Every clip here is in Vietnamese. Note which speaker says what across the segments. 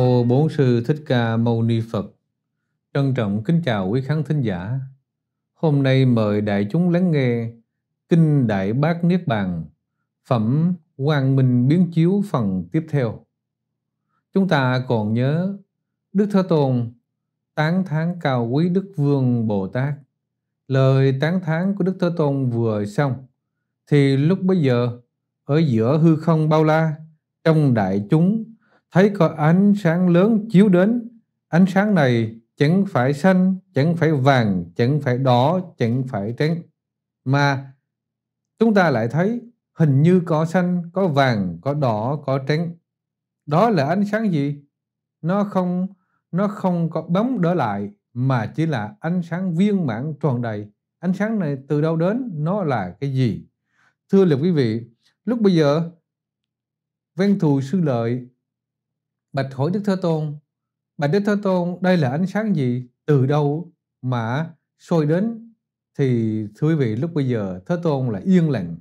Speaker 1: Mô Bốn Sư Thích Ca Mâu Ni Phật Trân trọng kính chào quý khán thính giả Hôm nay mời đại chúng lắng nghe Kinh Đại Bác Niết Bàn Phẩm Quang Minh Biến Chiếu phần tiếp theo Chúng ta còn nhớ Đức Thế Tôn tán thán cao quý Đức Vương Bồ Tát Lời tán thán của Đức Thế Tôn vừa xong Thì lúc bấy giờ Ở giữa hư không bao la Trong đại chúng thấy có ánh sáng lớn chiếu đến. Ánh sáng này chẳng phải xanh, chẳng phải vàng, chẳng phải đỏ, chẳng phải trắng. Mà chúng ta lại thấy hình như có xanh, có vàng, có đỏ, có trắng. Đó là ánh sáng gì? Nó không nó không có bóng đỡ lại mà chỉ là ánh sáng viên mãn tròn đầy. Ánh sáng này từ đâu đến? Nó là cái gì? Thưa lời quý vị, lúc bây giờ Văn thù sư lợi Bạch hỏi Đức Thế Tôn, Bạch Đức Thế Tôn, đây là ánh sáng gì? Từ đâu mà sôi đến? Thì thưa quý vị, lúc bây giờ Thế Tôn là yên lặng.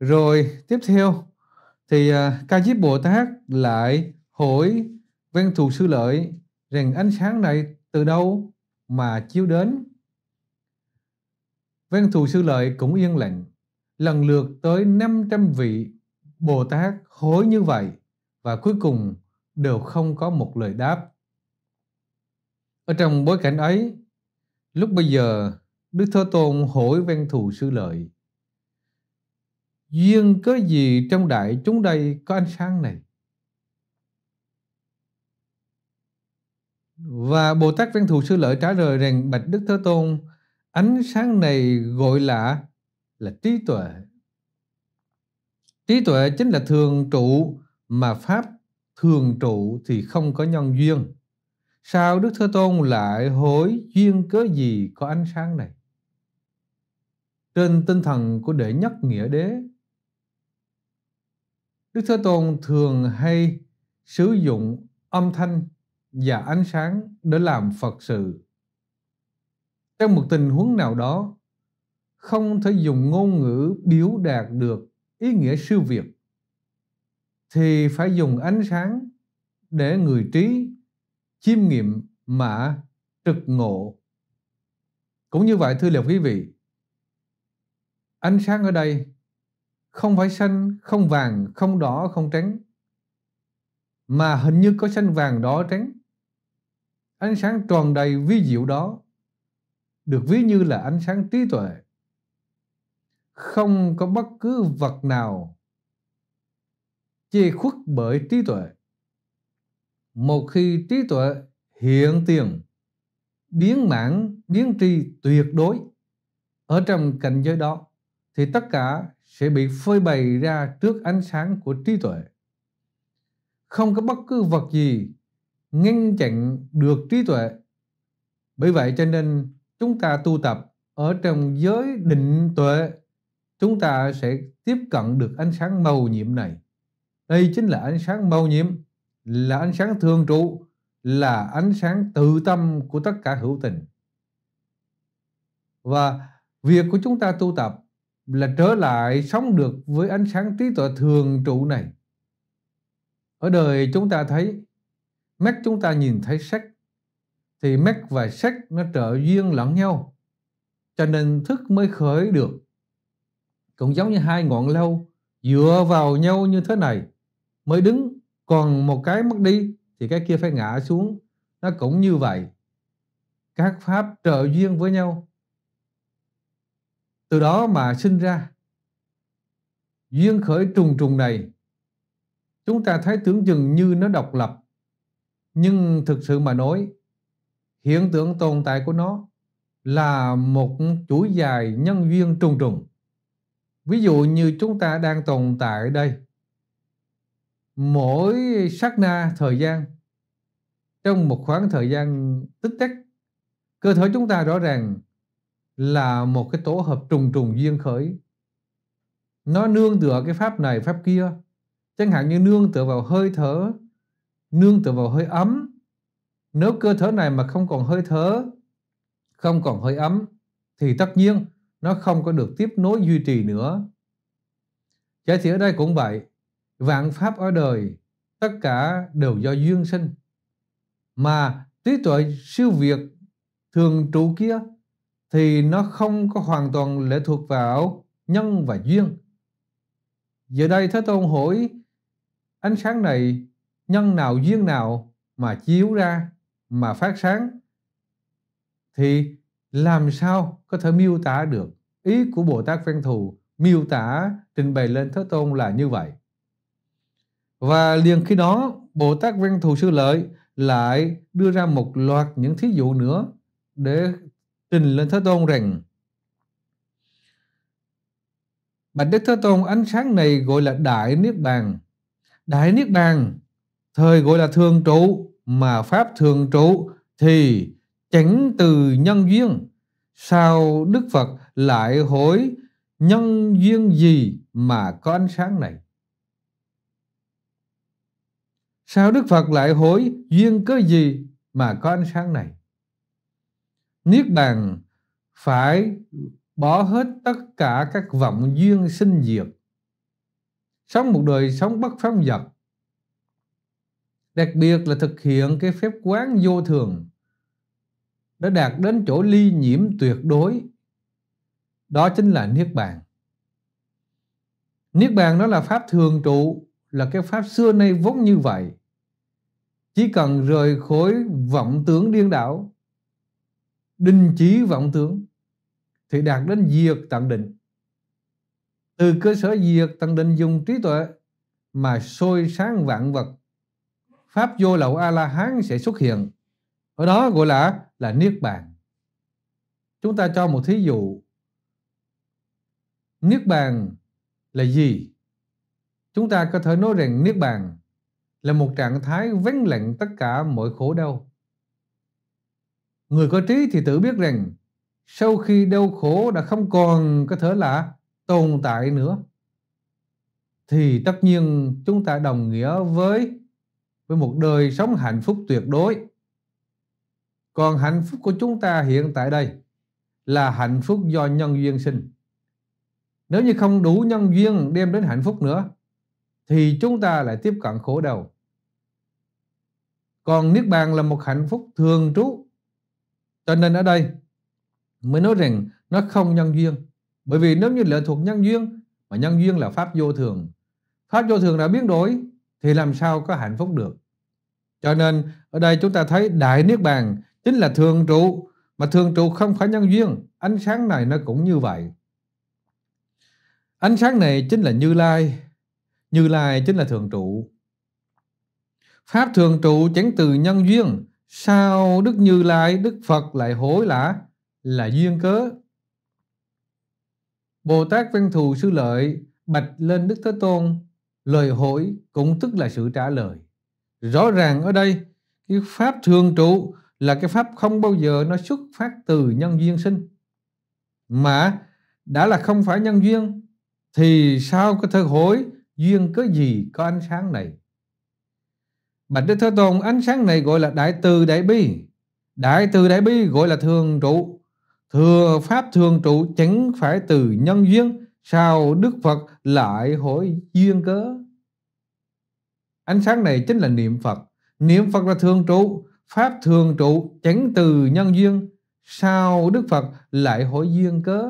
Speaker 1: Rồi tiếp theo thì uh, Ca Diếp Bồ Tát lại hỏi Văn Thù Sư Lợi rằng ánh sáng này từ đâu mà chiếu đến? Văn Thù Sư Lợi cũng yên lặng. Lần lượt tới 500 vị Bồ Tát hỏi như vậy và cuối cùng đều không có một lời đáp. Ở trong bối cảnh ấy, lúc bây giờ Đức Thế Tôn hỏi văn thù sư lợi. Duyên có gì trong đại chúng đây có ánh sáng này? Và Bồ Tát Văn Thù Sư Lợi trả lời rằng Bạch Đức Thế Tôn Ánh sáng này gọi là là trí tuệ. Trí tuệ chính là thường trụ mà pháp thường trụ thì không có nhân duyên. Sao Đức Thế Tôn lại hối duyên cớ gì có ánh sáng này? Trên tinh thần của đệ nhất nghĩa đế, Đức Thế Tôn thường hay sử dụng âm thanh và ánh sáng để làm Phật sự. Trong một tình huống nào đó, không thể dùng ngôn ngữ biểu đạt được ý nghĩa siêu việt thì phải dùng ánh sáng để người trí chiêm nghiệm mà trực ngộ. Cũng như vậy thưa liệu quý vị, ánh sáng ở đây không phải xanh, không vàng, không đỏ, không trắng, mà hình như có xanh vàng đỏ trắng. Ánh sáng tròn đầy vi diệu đó được ví như là ánh sáng trí tuệ. Không có bất cứ vật nào che khuất bởi trí tuệ. Một khi trí tuệ hiện tiền, biến mãn, biến tri tuyệt đối ở trong cảnh giới đó, thì tất cả sẽ bị phơi bày ra trước ánh sáng của trí tuệ. Không có bất cứ vật gì ngăn chặn được trí tuệ. Bởi vậy cho nên chúng ta tu tập ở trong giới định tuệ, chúng ta sẽ tiếp cận được ánh sáng màu nhiệm này. Đây chính là ánh sáng màu nhiệm, là ánh sáng thường trụ, là ánh sáng tự tâm của tất cả hữu tình. Và việc của chúng ta tu tập là trở lại sống được với ánh sáng trí tuệ thường trụ này. Ở đời chúng ta thấy, mắt chúng ta nhìn thấy sắc, thì mắt và sắc nó trợ duyên lẫn nhau, cho nên thức mới khởi được. Cũng giống như hai ngọn lâu dựa vào nhau như thế này, mới đứng còn một cái mất đi thì cái kia phải ngã xuống nó cũng như vậy các pháp trợ duyên với nhau từ đó mà sinh ra duyên khởi trùng trùng này chúng ta thấy tưởng chừng như nó độc lập nhưng thực sự mà nói hiện tượng tồn tại của nó là một chuỗi dài nhân duyên trùng trùng ví dụ như chúng ta đang tồn tại đây mỗi sát na thời gian trong một khoảng thời gian tích tắc cơ thể chúng ta rõ ràng là một cái tổ hợp trùng trùng duyên khởi nó nương tựa cái pháp này pháp kia chẳng hạn như nương tựa vào hơi thở nương tựa vào hơi ấm nếu cơ thể này mà không còn hơi thở không còn hơi ấm thì tất nhiên nó không có được tiếp nối duy trì nữa giả thì ở đây cũng vậy vạn pháp ở đời tất cả đều do duyên sinh mà trí tuệ siêu việt thường trụ kia thì nó không có hoàn toàn lệ thuộc vào nhân và duyên. Giờ đây Thế Tôn hỏi ánh sáng này nhân nào duyên nào mà chiếu ra mà phát sáng thì làm sao có thể miêu tả được ý của Bồ Tát Văn Thù miêu tả trình bày lên Thế Tôn là như vậy. Và liền khi đó, Bồ Tát Văn Thù Sư Lợi lại đưa ra một loạt những thí dụ nữa để trình lên Thế Tôn rằng Bạch Đức Thế Tôn ánh sáng này gọi là Đại Niết Bàn. Đại Niết Bàn thời gọi là thường trụ mà Pháp thường trụ thì chẳng từ nhân duyên. Sao Đức Phật lại hỏi nhân duyên gì mà có ánh sáng này? Sao Đức Phật lại hỏi duyên cớ gì mà có ánh sáng này? Niết bàn phải bỏ hết tất cả các vọng duyên sinh diệt. Sống một đời sống bất phóng dật. Đặc biệt là thực hiện cái phép quán vô thường đã đạt đến chỗ ly nhiễm tuyệt đối. Đó chính là Niết Bàn. Niết Bàn đó là Pháp thường trụ là cái pháp xưa nay vốn như vậy. Chỉ cần rời khối vọng tướng điên đảo, đình chỉ vọng tướng, thì đạt đến diệt tận định. Từ cơ sở diệt tận định dùng trí tuệ mà sôi sáng vạn vật, pháp vô lậu A-la-hán sẽ xuất hiện. Ở đó gọi là là Niết Bàn. Chúng ta cho một thí dụ. Niết Bàn là gì? Chúng ta có thể nói rằng Niết Bàn là một trạng thái vén lặng tất cả mọi khổ đau. Người có trí thì tự biết rằng sau khi đau khổ đã không còn có thể là tồn tại nữa thì tất nhiên chúng ta đồng nghĩa với với một đời sống hạnh phúc tuyệt đối. Còn hạnh phúc của chúng ta hiện tại đây là hạnh phúc do nhân duyên sinh. Nếu như không đủ nhân duyên đem đến hạnh phúc nữa thì chúng ta lại tiếp cận khổ đầu. Còn Niết Bàn là một hạnh phúc thường trú. Cho nên ở đây mới nói rằng nó không nhân duyên. Bởi vì nếu như lệ thuộc nhân duyên, mà nhân duyên là pháp vô thường. Pháp vô thường đã biến đổi, thì làm sao có hạnh phúc được. Cho nên ở đây chúng ta thấy Đại Niết Bàn chính là thường trụ, mà thường trụ không phải nhân duyên. Ánh sáng này nó cũng như vậy. Ánh sáng này chính là Như Lai, như Lai chính là thường trụ. Pháp thường trụ chẳng từ nhân duyên, sao Đức Như Lai, Đức Phật lại hối lã là duyên cớ. Bồ Tát Văn Thù Sư Lợi bạch lên Đức Thế Tôn, lời hỏi cũng tức là sự trả lời. Rõ ràng ở đây, cái pháp thường trụ là cái pháp không bao giờ nó xuất phát từ nhân duyên sinh. Mà đã là không phải nhân duyên, thì sao có thể hối duyên cớ gì có ánh sáng này bạch đức thế tôn ánh sáng này gọi là đại từ đại bi đại từ đại bi gọi là thường trụ thừa pháp thường trụ chẳng phải từ nhân duyên sao đức phật lại hỏi duyên cớ ánh sáng này chính là niệm phật niệm phật là thường trụ pháp thường trụ chẳng từ nhân duyên sao đức phật lại hỏi duyên cớ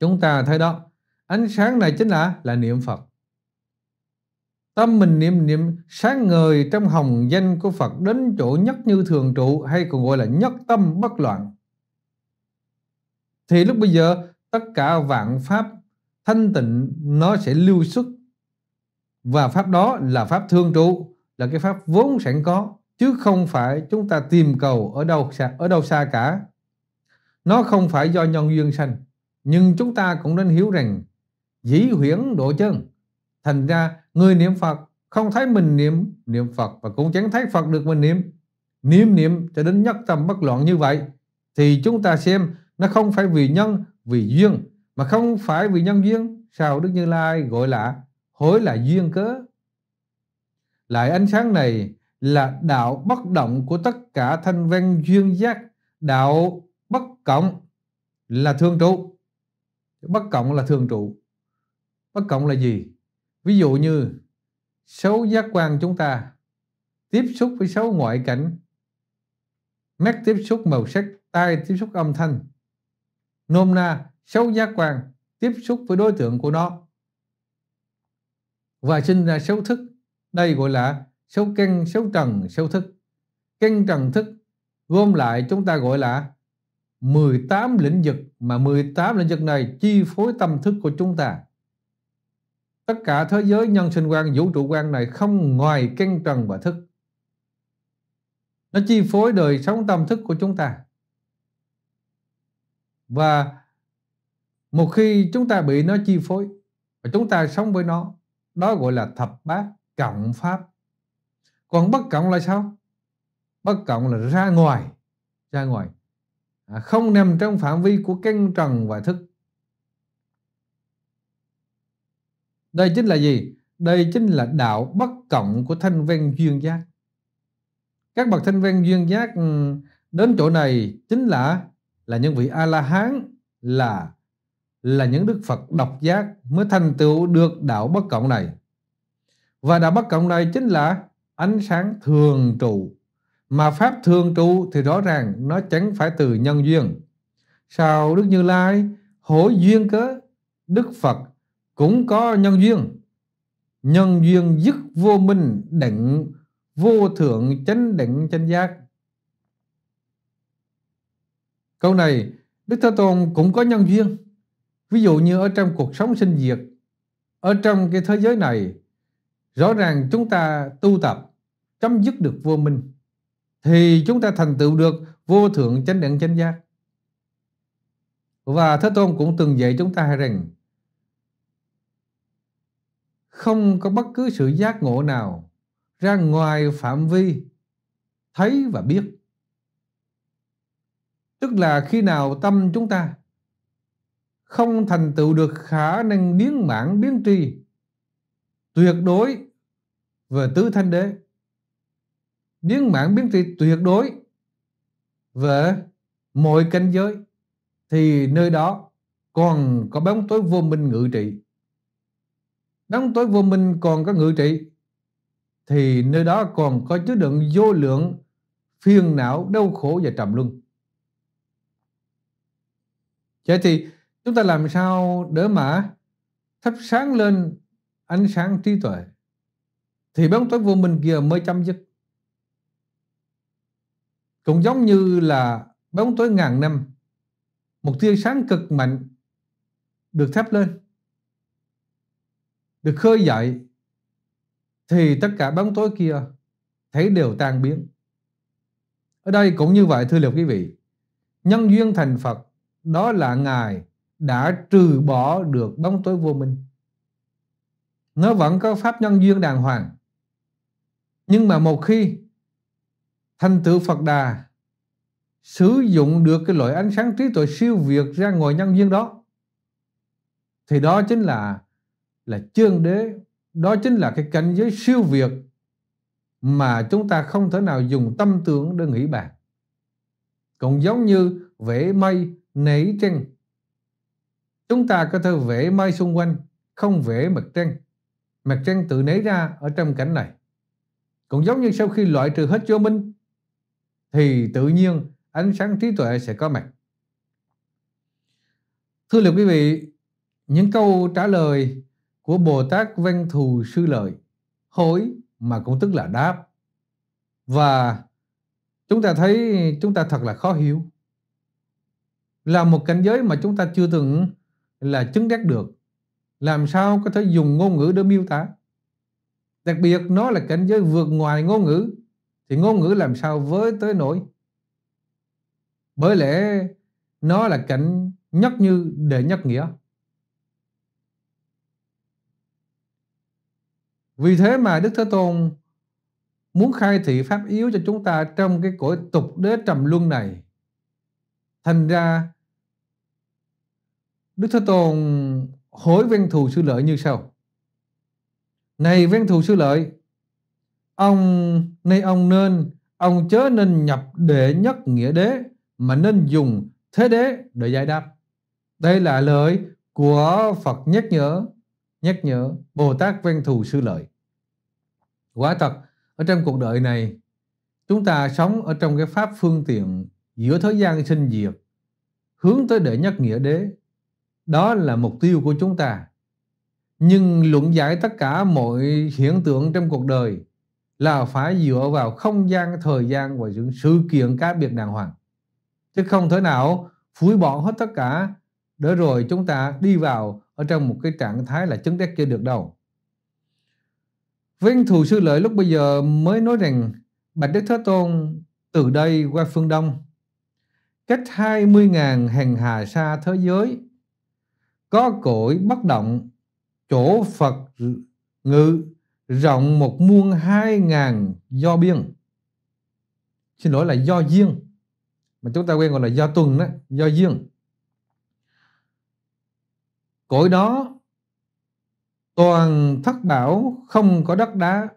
Speaker 1: chúng ta thấy đó ánh sáng này chính là là niệm phật tâm mình niệm niệm sáng ngời trong hồng danh của phật đến chỗ nhất như thường trụ hay còn gọi là nhất tâm bất loạn thì lúc bây giờ tất cả vạn pháp thanh tịnh nó sẽ lưu xuất và pháp đó là pháp thương trụ là cái pháp vốn sẵn có chứ không phải chúng ta tìm cầu ở đâu xa, ở đâu xa cả nó không phải do nhân duyên sanh nhưng chúng ta cũng nên hiểu rằng dĩ huyễn độ chân thành ra người niệm phật không thấy mình niệm niệm phật và cũng chẳng thấy phật được mình niệm niệm niệm cho đến nhất tâm bất loạn như vậy thì chúng ta xem nó không phải vì nhân vì duyên mà không phải vì nhân duyên sao đức như lai gọi là hối là duyên cớ lại ánh sáng này là đạo bất động của tất cả thanh văn duyên giác đạo bất cộng là thường trụ bất cộng là thường trụ bất cộng là gì ví dụ như số giác quan chúng ta tiếp xúc với số ngoại cảnh mắt tiếp xúc màu sắc tai tiếp xúc âm thanh nôm na số giác quan tiếp xúc với đối tượng của nó và sinh ra số thức đây gọi là số căn số trần số thức căn trần thức gom lại chúng ta gọi là 18 lĩnh vực mà 18 lĩnh vực này chi phối tâm thức của chúng ta Tất cả thế giới nhân sinh quan, vũ trụ quan này không ngoài căn trần và thức. Nó chi phối đời sống tâm thức của chúng ta. Và một khi chúng ta bị nó chi phối và chúng ta sống với nó, đó gọi là thập bát cộng pháp. Còn bất cộng là sao? Bất cộng là ra ngoài, ra ngoài. À, không nằm trong phạm vi của căn trần và thức Đây chính là gì? Đây chính là đạo bất cộng của thanh văn duyên giác. Các bậc thanh văn duyên giác ừ, đến chỗ này chính là là những vị A-la-hán là là những đức Phật độc giác mới thành tựu được đạo bất cộng này. Và đạo bất cộng này chính là ánh sáng thường trụ. Mà pháp thường trụ thì rõ ràng nó chẳng phải từ nhân duyên. Sao Đức Như Lai hổ duyên cớ Đức Phật cũng có nhân duyên nhân duyên dứt vô minh định vô thượng chánh định chánh giác câu này đức thế tôn cũng có nhân duyên ví dụ như ở trong cuộc sống sinh diệt ở trong cái thế giới này rõ ràng chúng ta tu tập chấm dứt được vô minh thì chúng ta thành tựu được vô thượng chánh định chánh giác và thế tôn cũng từng dạy chúng ta rằng không có bất cứ sự giác ngộ nào ra ngoài phạm vi thấy và biết. Tức là khi nào tâm chúng ta không thành tựu được khả năng biến mãn biến tri tuyệt đối về tứ thanh đế biến mãn biến tri tuyệt đối về mọi cảnh giới thì nơi đó còn có bóng tối vô minh ngự trị đóng tối vô minh còn có ngự trị thì nơi đó còn có chứa đựng vô lượng phiền não đau khổ và trầm luân vậy thì chúng ta làm sao đỡ mã thắp sáng lên ánh sáng trí tuệ thì bóng tối vô minh kia mới chấm dứt cũng giống như là bóng tối ngàn năm một tia sáng cực mạnh được thắp lên được khơi dậy thì tất cả bóng tối kia thấy đều tan biến. Ở đây cũng như vậy thưa liệu quý vị, nhân duyên thành Phật đó là Ngài đã trừ bỏ được bóng tối vô minh. Nó vẫn có pháp nhân duyên đàng hoàng. Nhưng mà một khi thành tựu Phật Đà sử dụng được cái loại ánh sáng trí tuệ siêu việt ra ngoài nhân duyên đó thì đó chính là là chương đế đó chính là cái cảnh giới siêu việt mà chúng ta không thể nào dùng tâm tưởng để nghĩ bàn cũng giống như vẽ mây nảy trăng chúng ta có thể vẽ mây xung quanh không vẽ mặt trăng mặt trăng tự nảy ra ở trong cảnh này cũng giống như sau khi loại trừ hết vô minh thì tự nhiên ánh sáng trí tuệ sẽ có mặt thưa lời quý vị những câu trả lời của Bồ Tát Văn Thù Sư Lợi, hối mà cũng tức là đáp. Và chúng ta thấy chúng ta thật là khó hiểu. Là một cảnh giới mà chúng ta chưa từng là chứng đắc được. Làm sao có thể dùng ngôn ngữ để miêu tả? Đặc biệt nó là cảnh giới vượt ngoài ngôn ngữ thì ngôn ngữ làm sao với tới nổi? Bởi lẽ nó là cảnh nhất như để nhất nghĩa. Vì thế mà Đức Thế Tôn muốn khai thị pháp yếu cho chúng ta trong cái cõi tục đế trầm luân này. Thành ra Đức Thế Tôn hối văn thù sư lợi như sau. Này văn thù sư lợi, ông nay ông nên ông chớ nên nhập đệ nhất nghĩa đế mà nên dùng thế đế để giải đáp. Đây là lời của Phật nhắc nhở nhắc nhở Bồ Tát ven thù sư lợi. Quả thật, ở trong cuộc đời này, chúng ta sống ở trong cái pháp phương tiện giữa thế gian sinh diệt, hướng tới đệ nhất nghĩa đế. Đó là mục tiêu của chúng ta. Nhưng luận giải tất cả mọi hiện tượng trong cuộc đời là phải dựa vào không gian, thời gian và những sự kiện cá biệt đàng hoàng. Chứ không thể nào phủi bỏ hết tất cả để rồi chúng ta đi vào ở trong một cái trạng thái là chứng đắc chưa được đâu. Với Thù Sư Lợi lúc bây giờ mới nói rằng Bạch Đức Thế Tôn từ đây qua phương Đông cách 20.000 hàng hà xa thế giới có cội bất động chỗ Phật ngự rộng một muôn hai ngàn do biên xin lỗi là do duyên mà chúng ta quen gọi là do tuần đó do duyên cõi đó toàn thất bảo không có đất đá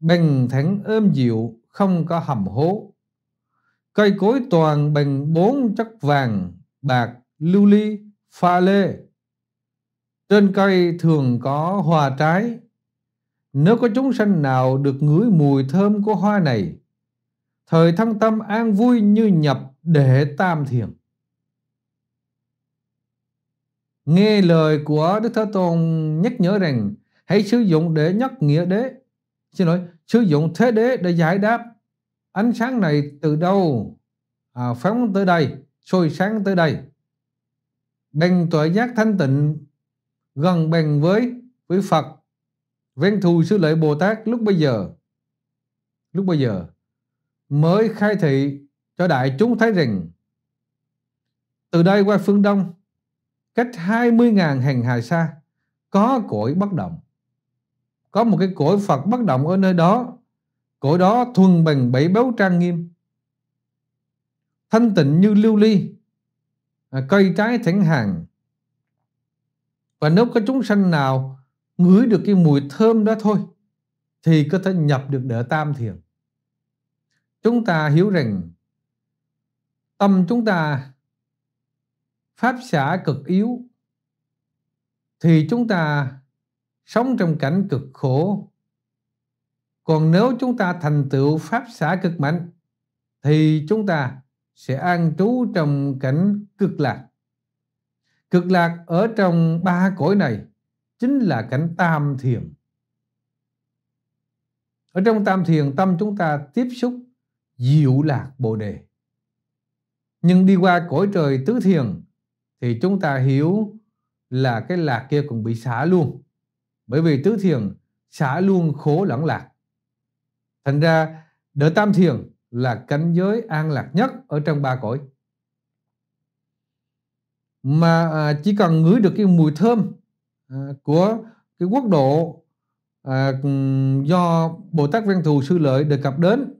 Speaker 1: bằng thẳng êm dịu không có hầm hố cây cối toàn bằng bốn chất vàng bạc lưu ly pha lê trên cây thường có hoa trái nếu có chúng sanh nào được ngửi mùi thơm của hoa này thời thăng tâm an vui như nhập đệ tam thiền Nghe lời của Đức Thế Tôn nhắc nhở rằng hãy sử dụng để nhắc nghĩa đế. Xin lỗi, sử dụng thế đế để giải đáp ánh sáng này từ đâu à, phóng tới đây, sôi sáng tới đây. Bằng tuệ giác thanh tịnh gần bằng với với Phật ven thù sư lợi Bồ Tát lúc bây giờ lúc bây giờ mới khai thị cho đại chúng thấy rằng từ đây qua phương Đông cách 20.000 hành hài xa có cõi bất động có một cái cõi Phật bất động ở nơi đó cõi đó thuần bằng bảy báu trang nghiêm thanh tịnh như lưu ly à, cây trái thẳng hàng và nếu có chúng sanh nào ngửi được cái mùi thơm đó thôi thì có thể nhập được đệ tam thiền chúng ta hiểu rằng tâm chúng ta pháp xã cực yếu thì chúng ta sống trong cảnh cực khổ còn nếu chúng ta thành tựu pháp xã cực mạnh thì chúng ta sẽ an trú trong cảnh cực lạc cực lạc ở trong ba cõi này chính là cảnh tam thiền ở trong tam thiền tâm chúng ta tiếp xúc diệu lạc bồ đề nhưng đi qua cõi trời tứ thiền thì chúng ta hiểu là cái lạc kia cũng bị xả luôn. Bởi vì tứ thiền xả luôn khổ lẫn lạc. Thành ra đỡ tam thiền là cảnh giới an lạc nhất ở trong ba cõi. Mà à, chỉ cần ngửi được cái mùi thơm à, của cái quốc độ à, do Bồ Tát Văn Thù Sư Lợi đề cập đến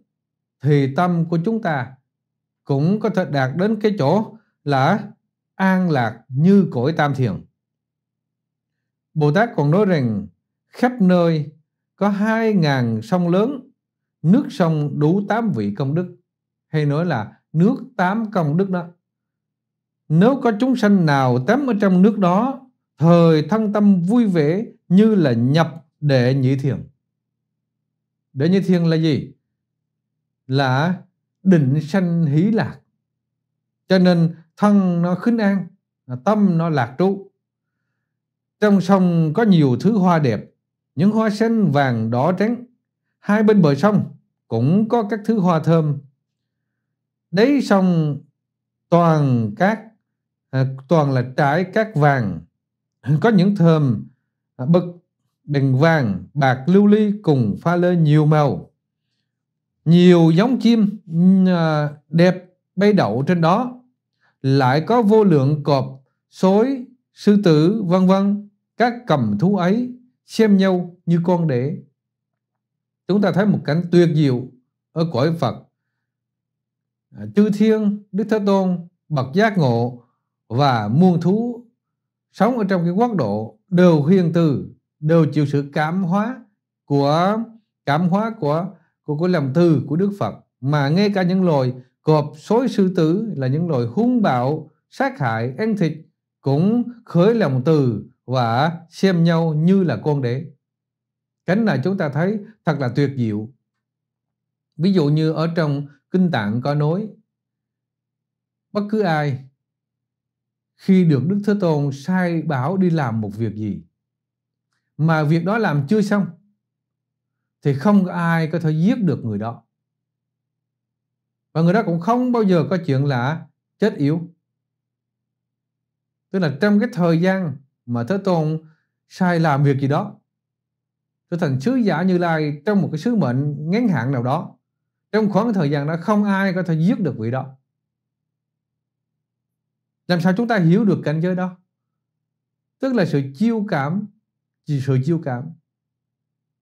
Speaker 1: thì tâm của chúng ta cũng có thể đạt đến cái chỗ là an lạc như cõi tam thiền. Bồ Tát còn nói rằng khắp nơi có hai ngàn sông lớn, nước sông đủ tám vị công đức, hay nói là nước tám công đức đó. Nếu có chúng sanh nào tắm ở trong nước đó, thời thân tâm vui vẻ như là nhập đệ nhị thiền. Đệ nhị thiền là gì? Là định sanh hỷ lạc. Cho nên thân nó khính an tâm nó lạc trú trong sông có nhiều thứ hoa đẹp những hoa sen vàng đỏ trắng hai bên bờ sông cũng có các thứ hoa thơm đấy sông toàn các à, toàn là trái cát vàng có những thơm à, bực bình vàng bạc lưu ly cùng pha lê nhiều màu nhiều giống chim à, đẹp bay đậu trên đó lại có vô lượng cọp, sói, sư tử, vân vân, các cầm thú ấy xem nhau như con đẻ. Chúng ta thấy một cảnh tuyệt diệu ở cõi Phật. À, Chư Thiên, Đức Thế Tôn, Bậc Giác Ngộ và muôn thú sống ở trong cái quốc độ đều hiền từ, đều chịu sự cảm hóa của cảm hóa của của của lòng từ của Đức Phật mà ngay cả những loài cọp sói sư tử là những loài hung bạo sát hại ăn thịt cũng khởi lòng từ và xem nhau như là con đẻ cánh này chúng ta thấy thật là tuyệt diệu ví dụ như ở trong kinh tạng có nói bất cứ ai khi được đức thế tôn sai bảo đi làm một việc gì mà việc đó làm chưa xong thì không ai có thể giết được người đó và người đó cũng không bao giờ có chuyện là chết yếu tức là trong cái thời gian mà thế tôn sai làm việc gì đó trở thành sứ giả như lai trong một cái sứ mệnh ngắn hạn nào đó trong khoảng thời gian đó không ai có thể giết được vị đó làm sao chúng ta hiểu được cảnh giới đó tức là sự chiêu cảm sự chiêu cảm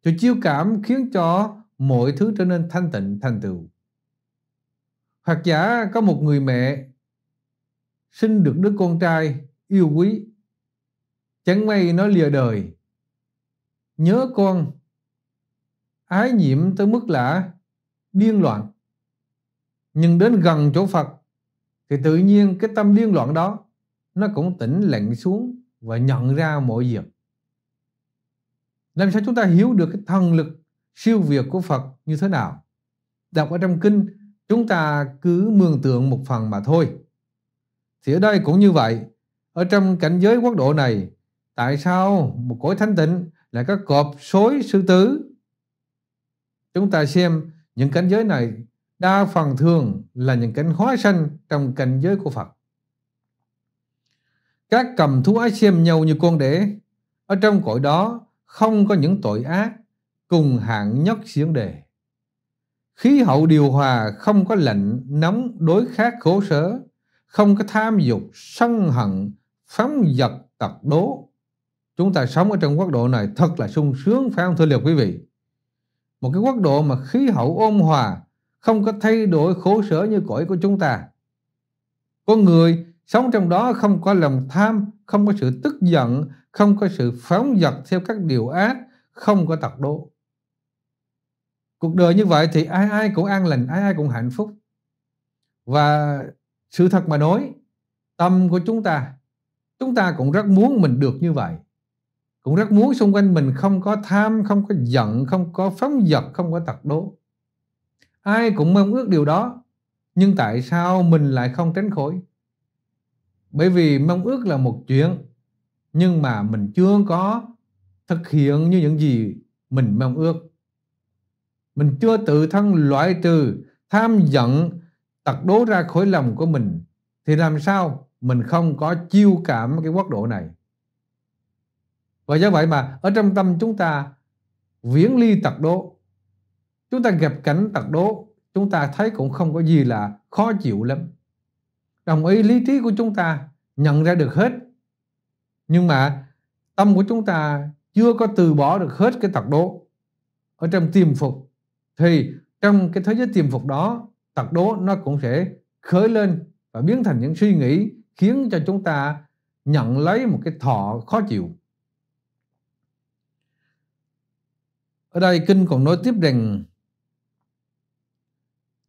Speaker 1: sự chiêu cảm khiến cho mọi thứ trở nên thanh tịnh thành tựu hoặc giả có một người mẹ sinh được đứa con trai yêu quý chẳng may nó lìa đời nhớ con ái nhiễm tới mức lạ điên loạn nhưng đến gần chỗ phật thì tự nhiên cái tâm điên loạn đó nó cũng tĩnh lặng xuống và nhận ra mọi việc làm sao chúng ta hiểu được cái thần lực siêu việt của phật như thế nào đọc ở trong kinh Chúng ta cứ mường tượng một phần mà thôi. Thì ở đây cũng như vậy. Ở trong cảnh giới quốc độ này, tại sao một cõi thánh tịnh lại có cọp sối sư tử? Chúng ta xem những cảnh giới này đa phần thường là những cảnh hóa sanh trong cảnh giới của Phật. Các cầm thú ái xem nhau như con đẻ. Ở trong cõi đó không có những tội ác cùng hạng nhất xiển đề. Khí hậu điều hòa không có lạnh, nóng, đối khát khổ sở, không có tham dục, sân hận, phóng dật, tật đố. Chúng ta sống ở trong quốc độ này thật là sung sướng phải không thưa liệt quý vị? Một cái quốc độ mà khí hậu ôn hòa, không có thay đổi khổ sở như cõi của chúng ta. Con người sống trong đó không có lòng tham, không có sự tức giận, không có sự phóng dật theo các điều ác, không có tật đố cuộc đời như vậy thì ai ai cũng an lành ai ai cũng hạnh phúc và sự thật mà nói tâm của chúng ta chúng ta cũng rất muốn mình được như vậy cũng rất muốn xung quanh mình không có tham không có giận không có phóng dật không có tật đố ai cũng mong ước điều đó nhưng tại sao mình lại không tránh khỏi bởi vì mong ước là một chuyện nhưng mà mình chưa có thực hiện như những gì mình mong ước mình chưa tự thân loại trừ tham giận tật đố ra khỏi lòng của mình thì làm sao mình không có chiêu cảm cái quốc độ này và do vậy mà ở trong tâm chúng ta viễn ly tật đố chúng ta gặp cảnh tật đố chúng ta thấy cũng không có gì là khó chịu lắm đồng ý lý trí của chúng ta nhận ra được hết nhưng mà tâm của chúng ta chưa có từ bỏ được hết cái tật đố ở trong tiềm phục thì trong cái thế giới tiềm phục đó tật đố nó cũng sẽ khởi lên và biến thành những suy nghĩ khiến cho chúng ta nhận lấy một cái thọ khó chịu ở đây kinh còn nói tiếp rằng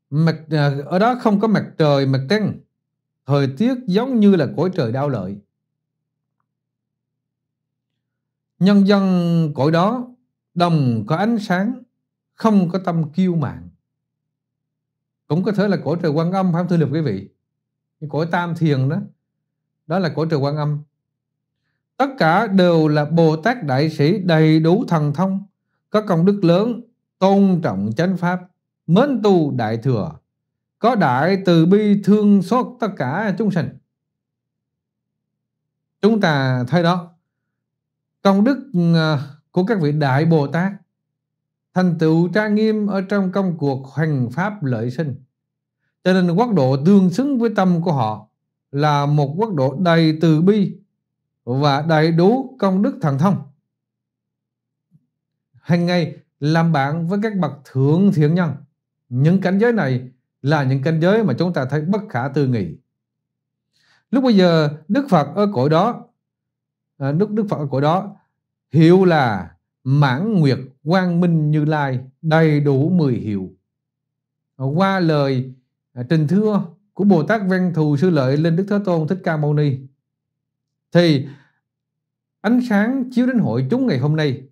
Speaker 1: mặt à, ở đó không có mặt trời mặt trăng thời tiết giống như là cõi trời đau lợi nhân dân cõi đó đồng có ánh sáng không có tâm kiêu mạn cũng có thể là cổ trời quan âm phải thưa được quý vị như cõi tam thiền đó đó là cổ trời quan âm tất cả đều là bồ tát đại sĩ đầy đủ thần thông có công đức lớn tôn trọng chánh pháp mến tu đại thừa có đại từ bi thương xót tất cả chúng sanh chúng ta thấy đó công đức ờ, của các vị đại bồ tát thành tựu trang nghiêm ở trong công cuộc hoành pháp lợi sinh. Cho nên quốc độ tương xứng với tâm của họ là một quốc độ đầy từ bi và đầy đủ công đức thần thông. Hàng ngày làm bạn với các bậc thượng thiện nhân. Những cảnh giới này là những cảnh giới mà chúng ta thấy bất khả tư nghị. Lúc bây giờ Đức Phật ở cõi đó à, Đức Đức Phật ở cõi đó hiểu là mãn nguyệt quang minh như lai đầy đủ mười hiệu qua lời à, trình thưa của bồ tát văn thù sư lợi lên đức thế tôn thích ca mâu ni thì ánh sáng chiếu đến hội chúng ngày hôm nay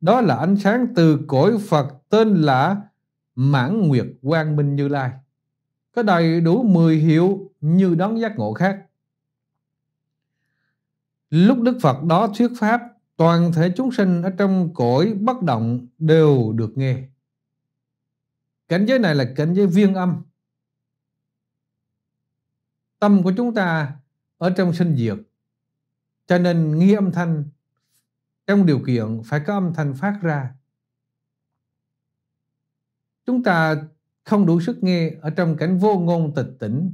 Speaker 1: đó là ánh sáng từ cõi phật tên là mãn nguyệt quang minh như lai có đầy đủ mười hiệu như đón giác ngộ khác lúc đức phật đó thuyết pháp toàn thể chúng sinh ở trong cõi bất động đều được nghe. Cảnh giới này là cảnh giới viên âm. Tâm của chúng ta ở trong sinh diệt. Cho nên nghi âm thanh trong điều kiện phải có âm thanh phát ra. Chúng ta không đủ sức nghe ở trong cảnh vô ngôn tịch tỉnh.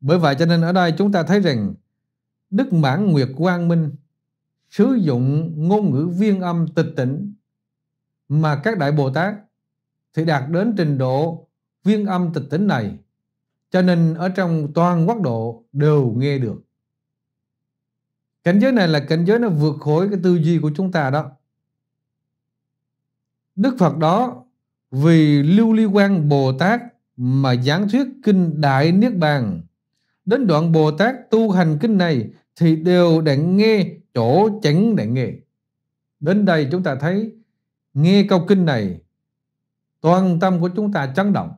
Speaker 1: Bởi vậy cho nên ở đây chúng ta thấy rằng Đức Mãn Nguyệt Quang Minh sử dụng ngôn ngữ viên âm tịch tịnh mà các đại Bồ Tát thì đạt đến trình độ viên âm tịch tịnh này cho nên ở trong toàn quốc độ đều nghe được. Cảnh giới này là cảnh giới nó vượt khỏi cái tư duy của chúng ta đó. Đức Phật đó vì lưu ly quan Bồ Tát mà giảng thuyết kinh Đại Niết Bàn. Đến đoạn Bồ Tát tu hành kinh này thì đều đã nghe chỗ chánh để nghe. Đến đây chúng ta thấy nghe câu kinh này toàn tâm của chúng ta chấn động.